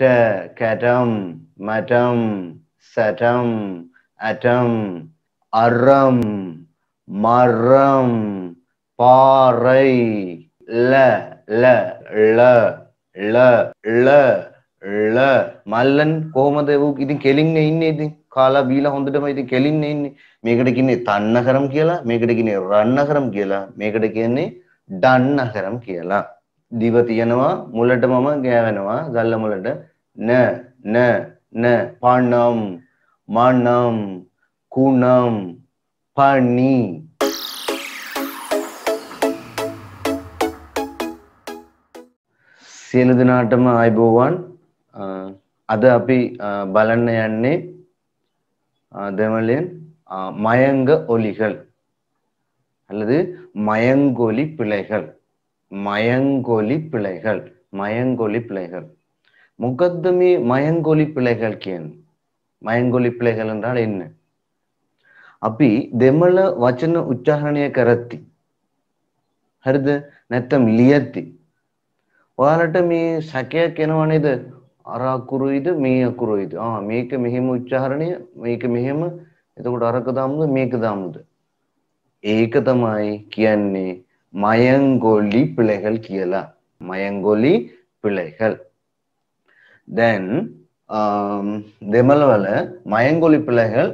ට කැටම් මටම් සැටම් ඇටම් අරම් මරම් පාරයි ල ල ල ල ල ල මල්ලන් කොහොමද ඌ ඉතින් කෙලින්නේ ඉන්නේ ඉතින් කාලා බීලා හොඳටම ඉතින් කෙලින්නේ ඉන්නේ මේකට කියන්නේ තන්නකරම් කියලා මේකට කියන්නේ රන්නකරම් කියලා මේකට කියන්නේ ඩන්නකරම් කියලා දිව තියනවා මුලට මම ගෑවෙනවා ගල්ල මුලට ந ந ந பணம் மனம் குணம் பணி சிலது நாட்டம் ஆய்போவான் அது அப்படி பலன்னை යන්නේ දෙමලෙන් மயங்க ஒலிகள் அல்லது மயங்கொலி பிழைகள் மயங்கொலி பிழைகள் மயங்கொலி பிழைகள் මොකද්ද මේ මයන්ගොලි பிள்ளைகள் කියන්නේ? මයන්ගොලි பிள்ளைகள் என்றால் என்ன? අපි දෙමළ වචන උච්චාරණය කරති. හරිද? නැත්නම් ලියති. ඔයාලට මේ සැකයක් එනව නේද? අර අකුරුයිද මේ අකුරුයිද? ආ මේක මෙහෙම උච්චාරණය, මේක මෙහෙම. එතකොට අරක දාමුද මේක දාමුද? ඒක තමයි කියන්නේ මයන්ගොලි பிள்ளைகள் කියලා. මයන්ගොලි பிள்ளைகள் දැන් um, දෙමළවල මයංගොලි පෙළහැල්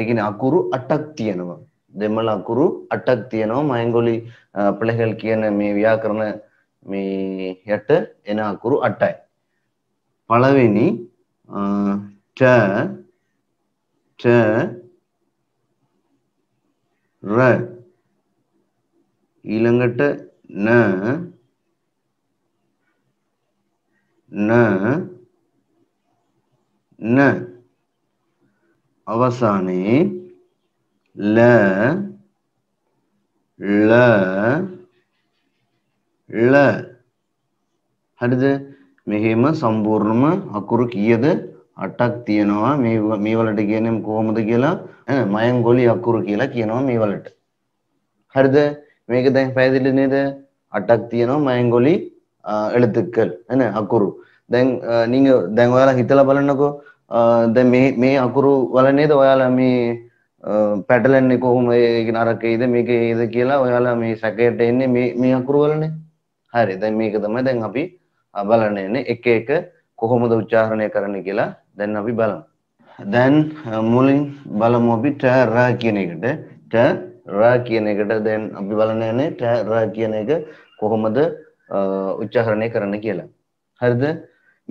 ඒකන අකුරු අටක් තියෙනවා. දෙමළ අකුරු අටක් තියෙනවා මයංගොලි uh, පෙළහැල් කියන මේ ව්‍යාකරණ මේ යට එන අකුරු අටයි. පළවෙනි ට uh, ට ර ඊළඟට න න න අවසානයේ ල ල ල හරිද මෙහෙම සම්පූර්ණම අකුරු කීයද 8ක් තියෙනවා මේ මේ වලට කියන්නේ කොහොමද කියලා මයන්ගොලි අකුරු කියලා කියනවා මේ වලට හරිද මේක දැන් පැහැදිලි නේද 8ක් තියෙනවා මයන්ගොලි எழுத்துக்கள் என்ன அக்குரு දැන් நீங்க දැන් ඔයාලා හිතලා බලන්නකෝ ද මේ අකුරු වලනේද ඔයාලා මේ පැටලෙන්නේ කොහොම ඒක නරකයිද මේක ඒද කියලා ඔයාලා මේ සැකයට එන්නේ මේ මේ අකුරු වලනේ හරි දැන් මේක තමයි දැන් අපි බලන්නේ එක එක කොහොමද උච්චාරණය කරන්නේ කියලා දැන් අපි බලමු දැන් මුලින් බලමු අපි ට ර කියන එකට ට ර කියන එකට දැන් අපි බලන්න යන්නේ ට ර කියන එක කොහොමද උච්චාරණය කරන්න කියලා හරිද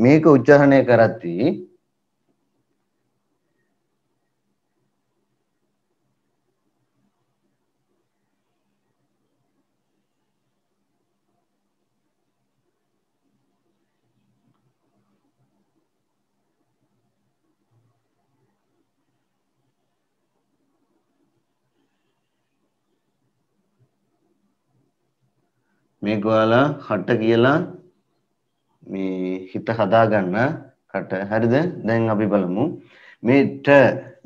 මේක උච්චාරණය කරද්දී මේක ඔයාලා හට කියලා මේ හිත හදාගන්න කට හරිද දැන් අපි බලමු මේ ට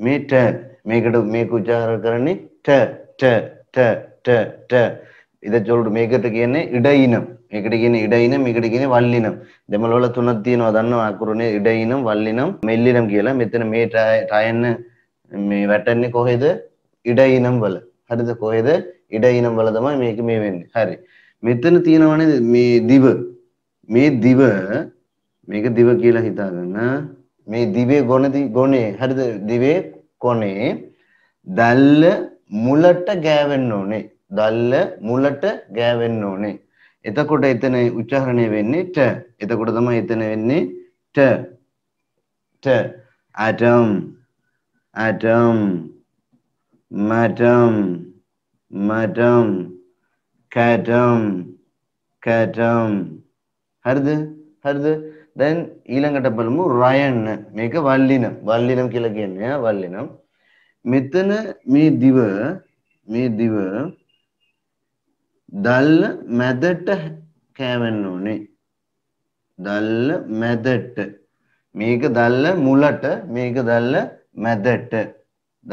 මේ ට මේකට මේක උච්චාර කරන්නේ ට ට ට ට ට ඉතින් චොල්ඩ් මේකට කියන්නේ ඉඩ ඉනම් මේකට කියන්නේ ඉඩ ඉනම් මේකට කියන්නේ වල්ලිනම් දෙමළ වල තුනක් තියෙනවා දන්නවා අකුරුනේ ඉඩ ඉනම් වල්ලිනම් මෙල්ලිනම් කියලා මෙතන මේ ටයන්න මේ වැටෙන්නේ කොහෙද ඉඩ ඉනම් වල හරිද කොහෙද ඉඩ ඉනම් වල තමයි මේක මේ වෙන්නේ හරි මෙතන තියෙනවනේ මේ දිව. මේ දිව මේක දිව කියලා හිතාගන්න. මේ දිවේ ගොනදී ගොනේ හරිද? දිවේ කොනේ දැල්ල මුලට ගෑවෙන්න ඕනේ. දැල්ල මුලට ගෑවෙන්න ඕනේ. එතකොට එතන උච්චාරණය වෙන්නේ ට. එතකොට තමයි එතන වෙන්නේ ට. ට. atom atom madam madam katam katam හරිද හරිද දැන් ඊළඟට බලමු රයන්න මේක වල්ලිනම් වල්ලිනම් කියලා කියන්නේ වල්ලිනම් මෙතන මේ දිව මේ දිව දල්ල මැදට කෑවෙන්න ඕනේ දල්ල මැදට මේක දල්ල මුලට මේක දල්ල මැදට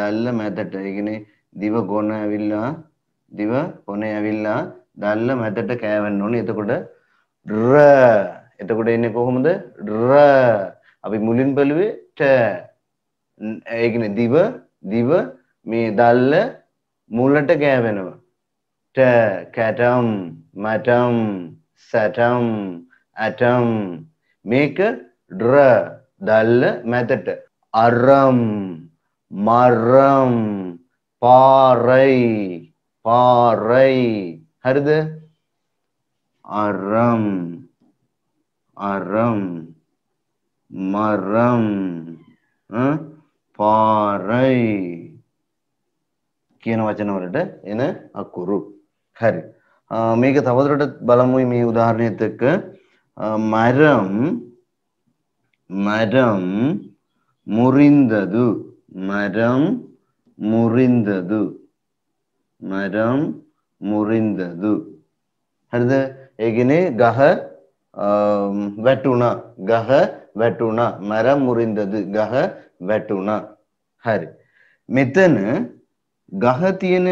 දල්ල මැදට ඒ කියන්නේ දිව ගොන ඇවිල්ලා දිව පොනේ ඇවිල්ලා දල්ල මැදට කෑවෙන්න ඕනේ. එතකොට ර එතකොට එන්නේ කොහොමද? ර අපි මුලින් බලුවේ ට ඒ කියන්නේ දිව දිව මේ දල්ල මුලට ගෑවෙනවා. ට කැටම් මටම් සටම් ඇටම් මේක ඩ්‍ර දල්ල මැතට අරම් මරම් පාරයි பாறை ஹருது அறம் அறம் மரம் பாறை කියන වචනවලට එන අකුරු. හරි. මේක තවදුරටත් බලමු මේ උදාහරණයත් එක්ක මරම් මරම් මුරින්දදු මරම් මුරින්දදු மரம் முறிந்தது හරිද ඒගෙනේ ගහ වැටුණා ගහ වැටුණා මැරම් මුරින්දද ගහ වැටුණා හරි මෙතන ගහ තියෙන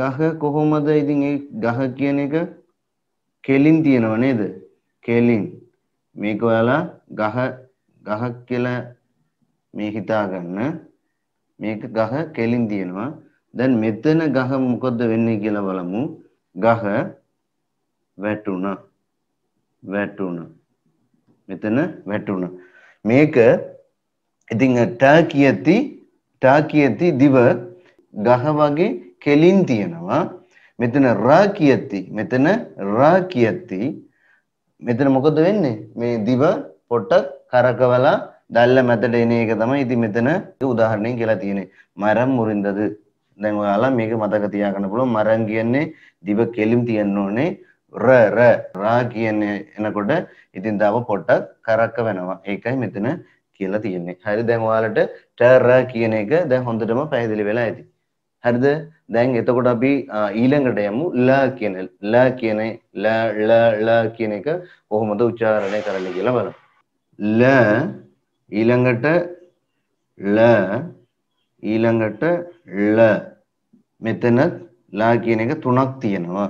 ගහ කොහොමද ඉතින් ඒ ගහ කියන එක කෙලින් තියෙනව නේද කෙලින් මේක ඔයාලා ගහ ගහක් කියලා මේ හිතාගන්න මේක ගහ කෙලින් තියෙනවා දැන් මෙතන ගහ මොකද වෙන්නේ කියලා බලමු. ගහ වැටුණා. වැටුණා. මෙතන වැටුණා. මේක ඉතින් ටාකියති ටාකියති දිව ගහ වගේ කෙලින් තියෙනවා. මෙතන රා කියති. මෙතන රා කියති. මෙතන මොකද වෙන්නේ? මේ දිව පොට්ටක් කරකවලා දැල්ල මැදට එන එක තමයි ඉතින් මෙතන උදාහරණයක් කියලා තියෙන්නේ. මරම් මුරින්දද දැන් ඔයාලා මේක මතක තියාගන්න පුළුවන් මරන් කියන්නේ දිව කෙලින් තියන්න ඕනේ ර ර රා කියන්නේ එනකොට ඉතින් දාව පොට්ටක් කරක්ක වෙනවා. ඒකයි මෙතන කියලා තියෙන්නේ. හරි දැන් ඔයාලට ටර කියන එක දැන් හොඳටම පැහැදිලි වෙලා ඇති. හරිද? දැන් එතකොට අපි ඊළඟට යමු ලා කියන ලා කියන ලා ලා ලා කියන එක කොහොමද උච්චාරණය කරන්නේ කියලා බලමු. ල ඊළඟට ල ඊළඟට ල மெத்தனத் லாக்கியனக துணக்தி எனவா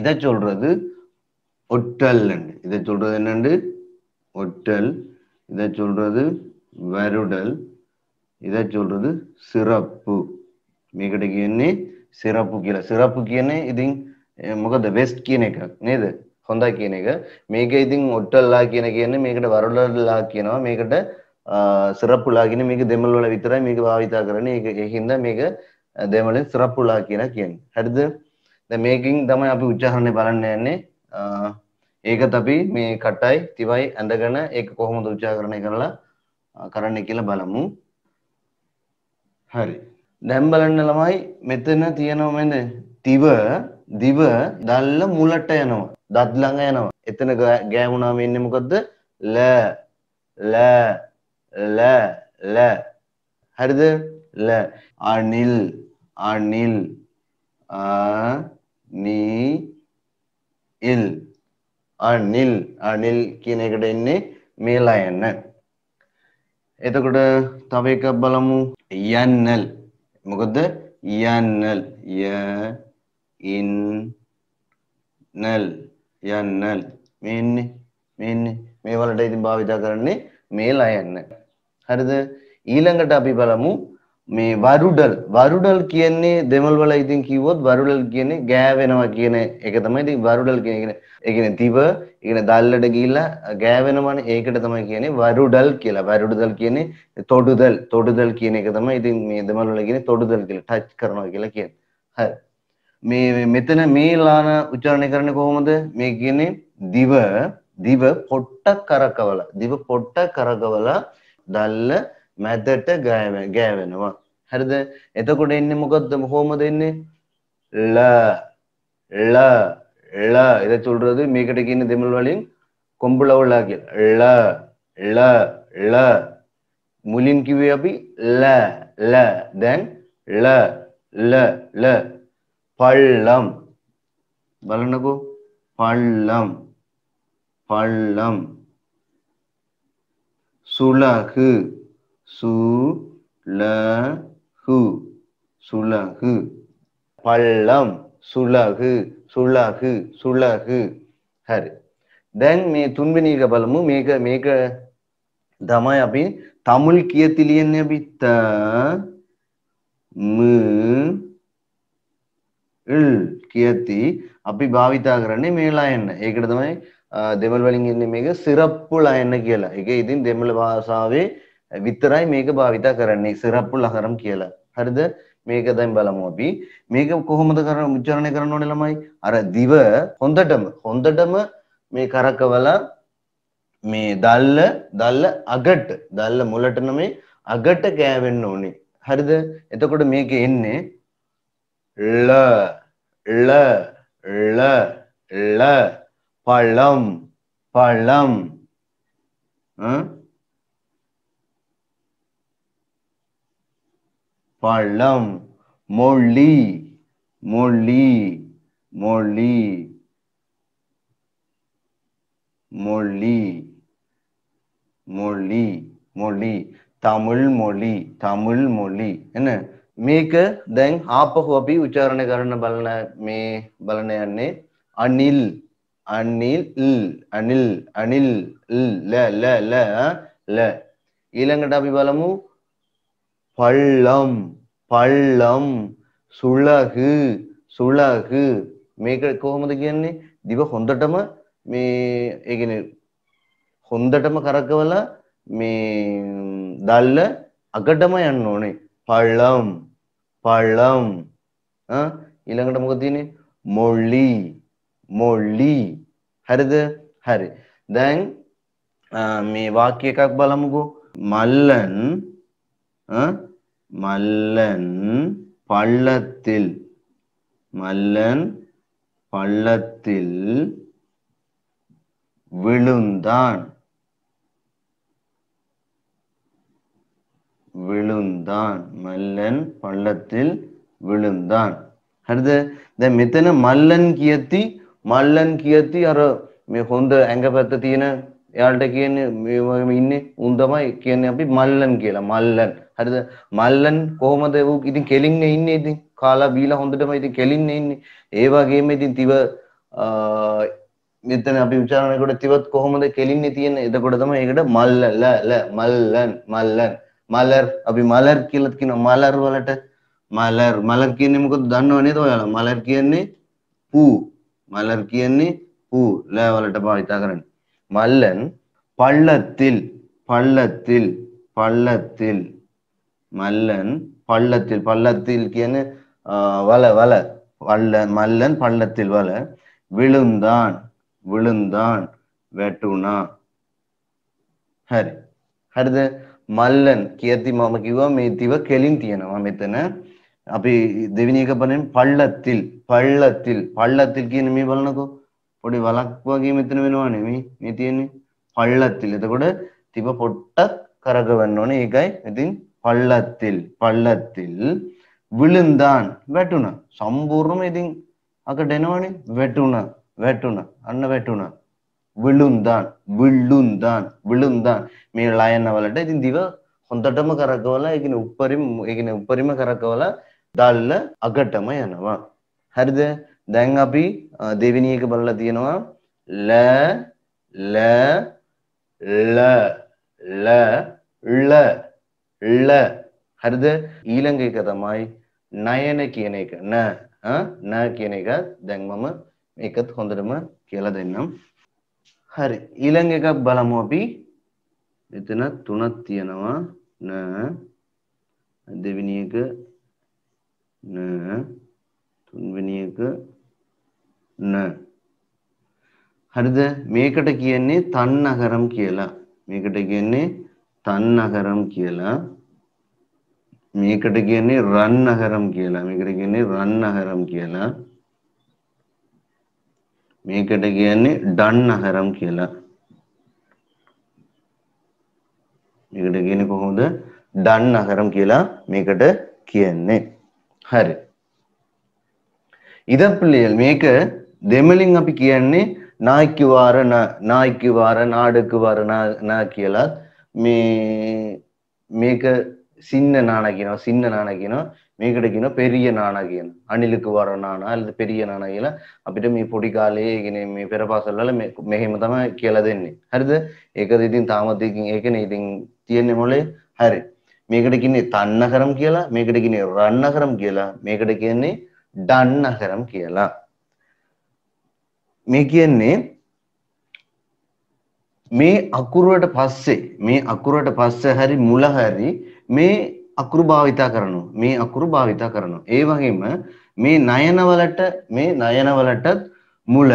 இத சொல்றது ஒட்டல் இத சொல்றது என்னண்டு ஒட்டல் இத சொல்றது வருடல் இத சொல்றது சிறப்பு மிகடைக்கு என்ன சிறப்பு கீழ சிறப்பு கீழே இது முகத வெஸ்ட் கீனேக்க நேது சொந்தா கீனேக்க மிக இது ஒட்டல் லாக்கியனக்கு என்ன மிகிட்ட வருடல் ஆக்கியனவா மிகிட்ட சிறப்பு லாக்கினு மிக தெமல் விளைவித்தரா மிக வாவித்தாக்குறேன்னு மிக දේවලින් සිරප්පුලා කියලා කියන්නේ. හරිද? දැන් මේකෙන් තමයි අපි උච්චාරණය බලන්න යන්නේ. ඒකත් අපි මේ කටයි තිවයි ඇඳගෙන ඒක කොහොමද උච්චාරණය කරලා කරන්න කියලා බලමු. හරි. දැන් බලන්න ළමයි මෙතන තියෙනවා මෙන්න තිව දිව දල්ල මුලට යනවා. දත් ළඟ යනවා. එතන ගෑවුනාම ඉන්නේ මොකද්ද? ල ල ල ල හරිද? ල අනිල් அணில் அ නි ඉල් අනිල් අනිල් කියන එකට එන්නේ මේ ලයන. එතකොට තව එකක් බලමු යන්නල්. මොකද යන්නල් ය ඉන් නල් යන්නල් මේ ඉන්නේ මේ ඉන්නේ මේ වලට ඉතින් භාවිතා කරන්නේ මේ ලයන. හරිද? ඊළඟට අපි බලමු මේ වරුඩල් වරුඩල් කියන්නේ දෙමල් වල ඉතින් කිව්වොත් වරුඩල් කියන්නේ ගෑවෙනවා කියන එක තමයි ඉතින් වරුඩල් කියන එක. ඒ කියන්නේ දිව, ඒ කියන්නේ දැල්ලට ගිහිල්ලා ගෑවෙනවනේ ඒකට තමයි කියන්නේ වරුඩල් කියලා. වරුඩල් කියන්නේ තොටුදල්, තොටුදල් කියන එක තමයි ඉතින් මේ දෙමල් වල කියන්නේ තොටුදල් කියලා, ටච් කරනවා කියලා කියන්නේ. හරි. මේ මෙතන මේ ලාන උච්චාරණය කරන්නේ කොහොමද? මේ කියන්නේ දිව, දිව පොට්ටක් කරකවලා, දිව පොට්ටක් කරකවලා දැල්ල මැදට ගෑවෙනවා හරිද එතකොට එන්නේ මොකක්ද හෝමද එන්නේ ල ල ල இதை சொல்றது மீக்கடைக்கு இன்னும் தமிழ் வழியும் கொம்புல உள்ளாக்கி ல ல ல මුලින් කිව්වේ අපි ල ල දැන් ල ල ල පල්ලම් බලන්නකෝ පල්ලම් පල්ලම් සුලහු சுலகு சுலகு பள்ளம் சுலகு சுலகு சுலகு හරි දැන් මේ තුන්වෙනි එක බලමු මේක මේක තමයි අපි තමුල් කියති ලියන්නේ අපි ත ම ල් කියති අපි භාවිතා කරන්නේ මේ ලයන්න. ඒකට තමයි දෙමළ වලින් ඉන්නේ මේක සිරප්පු ලයන්න කියලා. ඒක ඉතින් දෙමළ භාෂාවේ විතරයි මේක භාවිතා කරන්නේ සිරප්පු ලහරම් කියලා. හරිද? මේක දැන් බලමු අපි. මේක කොහොමද කරන උච්චාරණය කරන්න ඕනේ ළමයි? අර දිව හොඳටම හොඳටම මේ කරකවලා මේ දැල්ල දැල්ල අගට දැල්ල මුලට නෙමෙයි අගට ගෑවෙන්න ඕනේ. හරිද? එතකොට මේක එන්නේ ල ල ල ල පළම් පළම් பழம் மொழி மொழி மொழி மொழி மொழி மொழி தமிழ் மொழி தமிழ் மொழி என்ன මේක දැන් ආපහු අපි උච්චාරණය කරන බලන මේ බලන යන්නේ අනිල් අනිල් අනිල් අනිල් ල ල ල ඊළඟට අපි බලමු பள்ளம் පල්ලම් සුලහ සුලහ මේක කොහොමද කියන්නේ දිව හොඳටම මේ ඒගෙන හොඳටම කරකවලා මේ දල්ල අගටම යන්න ඕනේ පල්ලම් පල්ලම් ඊළඟට මොකද තියෙන්නේ මොල්ලි මොල්ලි හරිද හරි දැන් මේ වාක්‍ය එකක් බලමුකෝ මල්ලන් மல்லன் பள்ளத்தில் மல்லன் பள்ளத்தில் விழுந்தான் விழுந்தான் மல்லன் பள்ளத்தில் விழுந்தான் அடுத்து දැන් මෙතන මල්ලන් කියති මල්ලන් කියති අර මේ හොඳ ඇඟ පැත්ත තියෙන එයාලට කියන්නේ මේ වගේම ඉන්නේ උන් තමයි කියන්නේ අපි මල්ලන් කියලා මල්ලන් හරිද මල්ලන් කොහොමද ඌ ඉතින් කෙලින්නේ ඉන්නේ ඉතින් කාලා බීලා හොඳටම ඉතින් කෙලින්නේ ඉන්නේ ඒ වගේම ඉතින් තිව මෙතන අපි විචාරණය කොට තිවත් කොහොමද කෙලින්නේ තියෙන්නේ එතකොට තමයි ඒකට මල්ලල මල්ලන් මල්ලන් මලර් අපි මලර් කියලා කියන මලර් වලට මලර් මලර් කියන්නේ මොකද දන්නව නේද ඔයාලා මලර් කියන්නේ පූ මලර් කියන්නේ පූ ලෑ වලට භාවිත කරන්නේ මල්ලන් பள்ளத்தில் பள்ளத்தில் பள்ளத்தில் மல்லன் பள்ளத்தில் பள்ளத்தில் කියන வல வல வல்ல மல்லன் பள்ளத்தில் வல விழுந்தான் விழுந்தான் වැටුණා හරි හරිද මල්ලන් කියති මම කිව්වා මේ තිව කෙලින් තියෙනවා මෙතන අපි දෙවෙනි එක බලන්න පල්ලත්තිල් පල්ලත්තිල් පල්ලත්තිල් කියන මේ බලනකෝ පොඩි වලක් වගේ මෙතන වෙනවනේ මේ මේ තියෙන්නේ පල්ලත්තිල් එතකොට තිබ පොට්ටක් කරගවන්න ඕනේ ඒකයි ඉතින් පල්ලත්තිල් පල්ලත්තිල් විළුන්දාන් වැටුණ සම්පූර්ණම ඉතින් අකට එනවනේ වැටුණ වැටුණ අන්න වැටුණ විළුන්දාන් විළුන්දාන් විළුන්දාන් මේ ලයනවලට ඉතින් දිව හොඳටම කරකවලා ඒ කියන්නේ උඩරිම ඒ කියන්නේ උඩරිම කරකවලා දැල්ල අකටම යනවා හරිද දැන් අපි දෙවෙනි එක බලලා තියෙනවා ල ල ල ල ල ල හරිද ඊළඟ එක තමයි නයන කියන එක න න කියන එක දැන් මම ඒකත් හොඳටම කියලා දෙන්නම් හරි ඊළඟ එකක් බලමු අපි එතන තුනක් තියෙනවා න දෙවෙනි එක න තුන්වෙනි එක න හරිද මේකට කියන්නේ තන්නකරම් කියලා මේකට කියන්නේ තන්නකරම් කියලා මේකට කියන්නේ රන්නහරම් කියලා. මේකට කියන්නේ රන්නහරම් කියලා. මේකට කියන්නේ ඩන්නහරම් කියලා. මේකට කියන්නේ කොහොමද? ඩන්නහරම් කියලා මේකට කියන්නේ. හරි. ඉදන් පිළියෙල් මේක දෙමලින් අපි කියන්නේ නායික්‍ය වාර නායික්‍ය වාර නාඩක වාර නා කියලා මේ මේක சின்ன நாணா கீனம் சின்ன நாணா கீனம் මේකට කියන පෙරිය නාන කියන අනිලක වර නාන අල්ද පෙරිය නාන කියලා අපිට මේ පොඩි කාලේ ගෙන මේ පෙරපාසල් වල මෙහෙම තමයි කියලා දෙන්නේ හරිද ඒකද ඉතින් තාමත් ඉතින් ඒකනේ ඉතින් තියෙන්නේ මොලේ හරි මේකට කියන්නේ තන්නකරම් කියලා මේකට කියන්නේ රන්නකරම් කියලා මේකට කියන්නේ ඩන්නකරම් කියලා මේ කියන්නේ මේ අකුරුවට පස්සේ මේ අකුරුවට පස්සේ හරි මුල හරි මේ අකුරු භාවිතා කරනවා. මේ අකුරු භාවිතා කරනවා. ඒ වගේම මේ නයනවලට මේ නයනවලටත් මුල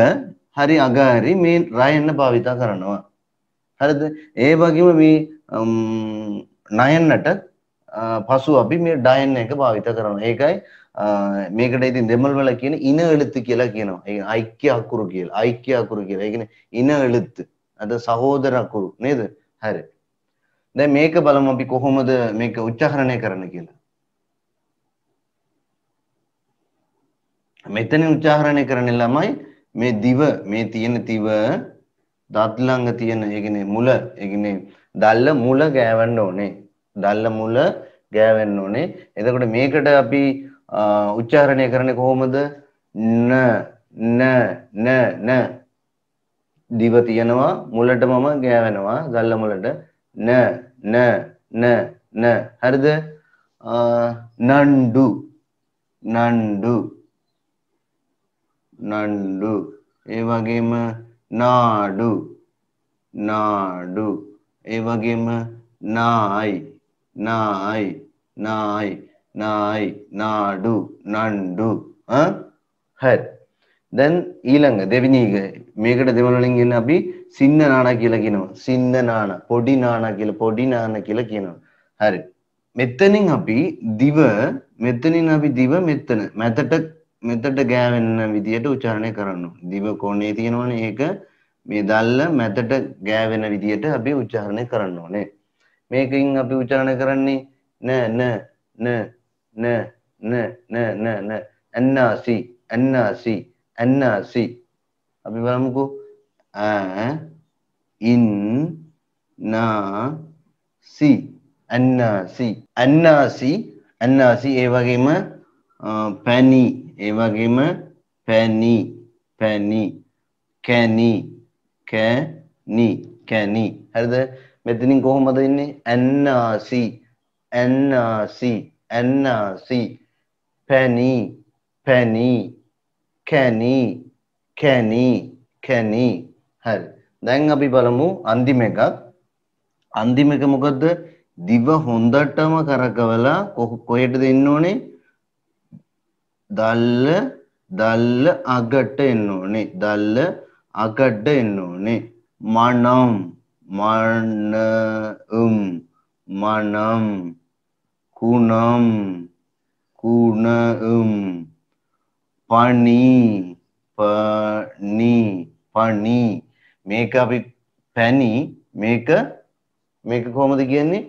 හරි අග හරි මේ රයන්න භාවිතා කරනවා. හරිද? ඒ වගේම මේ නයන්නට පසු අපි මේ ඩයන් එක භාවිත කරනවා. ඒකයි මේකට ඉතින් දෙමළ වල කියන ඉන එළුත්තු කියලා කියනවා. ඒ ඓක්‍ය අකුරු කියලා. ඓක්‍ය අකුරු කියලා. ඒ කියන්නේ ඉන එළුත්තු. අද සහෝදර අකුරු නේද? හරි. දැ මේක බලම අපි කොහොමද මේක උච්චාහරණය කරන කියලා මෙතන උච්චාහරණය කරන ළමයි මේ දිව මේ තියෙන තිව දත්ළඟ තියෙන ඒගෙන මුල ඒගෙන දල්ල මුල ගෑවන්න ඕනේ දල්ල මුල ගෑවෙන්න ඕනේ එතකොට මේකට අපි උච්චාරණය කරන්නේ කොහොමද න න න න දිව තියෙනවා මුලට මම ගෑවෙනවා ගල්ල මුලට න න න න හරිද නණ්ඩු නණ්ඩු නණ්ඩු ඒ වගේම නාඩු නාඩු ඒ වගේම නායි නායි නායි නායි නාඩු නණ්ඩු හරි දැන් ඊළඟ දෙවෙනි එක මේකට දෙවන වලින් අපි සින්න නානා කියලා කියනවා. සින්න නානා, පොඩි නානා කියලා පොඩි නානා කියලා කියනවා. හරි. මෙතනින් අපි දිව මෙතනින් අපි දිව මෙතන මැදට මෙතට ගෑවෙන්න විදියට උච්චාරණය කරන්න. දිව කොනේ තියෙනවනේ ඒක මේ දැල්ල මැදට ගෑවෙන විදියට අපි උච්චාරණය කරන්න ඕනේ. මේකෙන් අපි උච්චාරණය කරන්නේ නෑ නෑ නෑ නෑ නෑ නෑ නෑ නෑ අන්නාසි අන්නාසි අන්නාසි අපි බලමුකෝ a in na si annasi annasi annasi ඒ වගේම පැණි ඒ වගේම පැණි පැණි කැණි කැණි කැණි හරිද මෙතනින් කොහොමද ඉන්නේ ඇන්නාසි ඇන්නාසි ඇන්නාසි පැණි පැණි කැණි කැණි කැණි හරි දැන් අපි බලමු අන්තිම එකක් අන්තිම එක මොකද්ද දිව හොඳටම කරකවලා කොහෙට දෙන්න ඕනේ දල්ල දල්ල අගට එන්න ඕනේ දල්ල අගට එන්න ඕනේ මනම් මනම් මනම් කුණම් කුණම් පණි පණි පණි මේක අපි පැණි මේක මේක කොහොමද කියන්නේ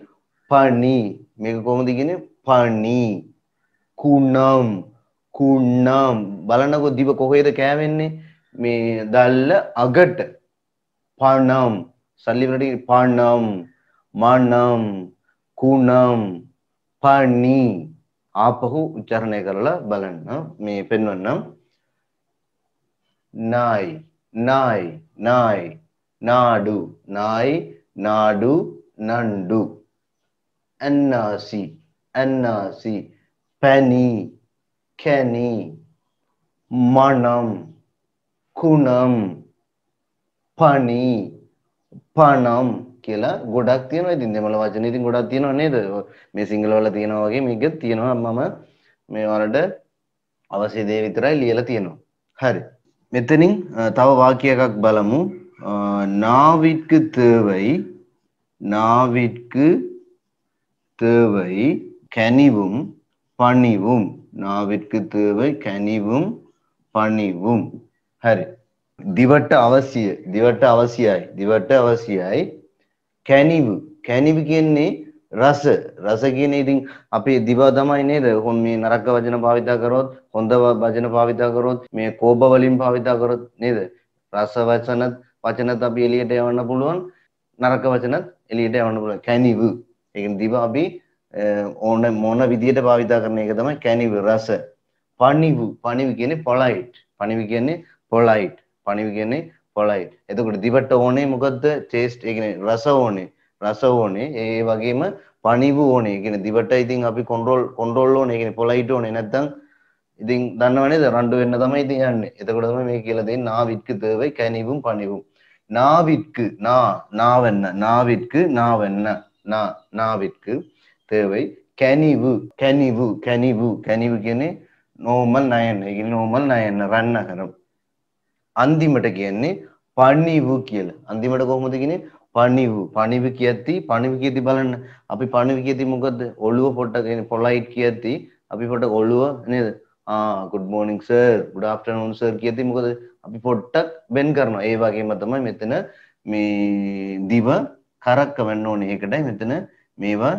පණි මේක කොහොමද කියන්නේ පණි කුණම් කුණම් බලන්නකෝ දිව කොහේද කෑවෙන්නේ මේ දැල්ල අගට පණම් සල්ලි වලට පණම් මණම් කුණම් පණි ආපහු උච්චාරණය කරලා බලන්න මේ පෙන්වන්නම් නයි නයි நாய் நாடு நாய் நாடு நண்டு அன்னாசி அன்னாசி பனி கனி மனம் කුණම් පනි පනම් කියලා ගොඩක් තියෙනවා ඉතින් දෙමළ වචන ඉතින් ගොඩක් තියෙනවා නේද මේ සිංහල වල තියෙනවා වගේ මේකෙත් තියෙනවා මම මේ වලට අවශ්‍ය දේ විතරයි ලියලා තියෙනවා හරි මෙතනින් තව වාක්‍යයක් බලමු නාවිற்கு தேவை நாவிற்கு தேவை கனிவும் பணிவும் நாவிற்கு தேவை கனிவும் பணிவும் හරි දිවට අවශ්‍ය දිවට අවශ්‍යයි දිවට අවශ්‍යයි කැනිව කැනිව කියන්නේ රස රස කියන ඉතින් අපේ දිව තමයි නේද හොන් මේ නරක වචන භාවිතා කරොත් හොඳ වචන භාවිතා කරොත් මේ කෝප වලින් භාවිතා කරොත් නේද රස වචනත් වචනත් අපි එළියට යවන්න පුළුවන් නරක වචනත් එළියට යවන්න පුළුවන් කැනිව ඒ කියන්නේ දිව අපි ඕන මොන විදියට භාවිතා කරන එක තමයි කැනිව රස පණිව පණිව කියන්නේ පොලයිට් පණිව කියන්නේ පොලයිට් පණිව කියන්නේ පොලයිට් එතකොට දිවට ඕනේ මොකද්ද ටේස්ට් ඒ කියන්නේ රස ඕනේ රස ඕනේ ඒ වගේම පණිවු ඕනේ කියන්නේ දිවට ඉතින් අපි කන්ට්‍රෝල් කන්ට්‍රෝල් ඕනේ කියන්නේ පොලයිට් ඕනේ නැත්නම් ඉතින් දන්නව නේද රණ්ඩු වෙන්න තමයි ඉතින් යන්නේ එතකොට තමයි මේ කියලා දෙන්නේ නාවිත්ක දේවයි කැනිවුම් පණිවුම් නාවිත්ක නා නාවන්න නාවිත්ක නාවන්න නා නාවිත්ක දේවයි කැනිවු කැනිවු කැනිවු කැනිවු කියන්නේ නෝමල් නයන ඒ කියන්නේ නෝමල් නයන රන්න කරමු අන්තිමට කියන්නේ පණිවු කියලා අන්තිමට කොහොමද කියන්නේ පණිව් පණිව් කියද්දි පණිව් කියද්දි බලන්න අපි පණිව් කියද්දි මොකද ඔළුව පොඩ්ඩක් පොලයිට් කියද්දි අපි පොඩ්ඩක් ඔළුව නේද ආ good morning sir good afternoon sir කියද්දි මොකද අපි පොට්ටක් බෙන් කරනවා ඒ වගේම තමයි මෙතන මේ දිව කරක්කවන්න ඕනේ ඒකටයි මෙතන මේවා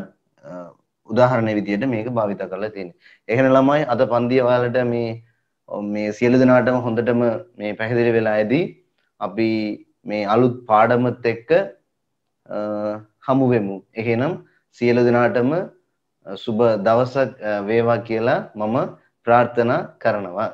උදාහරණය විදියට මේක භාවිත කරලා තියෙන්නේ එහෙනම් ළමයි අද පන්තිය ඔයාලට මේ මේ සියලු දෙනාටම හොඳටම මේ පැහැදිලි වෙලා ඇදී අපි මේ අලුත් පාඩමත් එක්ක හමුවෙමු. එහෙනම් සියලු දෙනාටම සුබ දවසක් වේවා කියලා මම ප්‍රාර්ථනා කරනවා.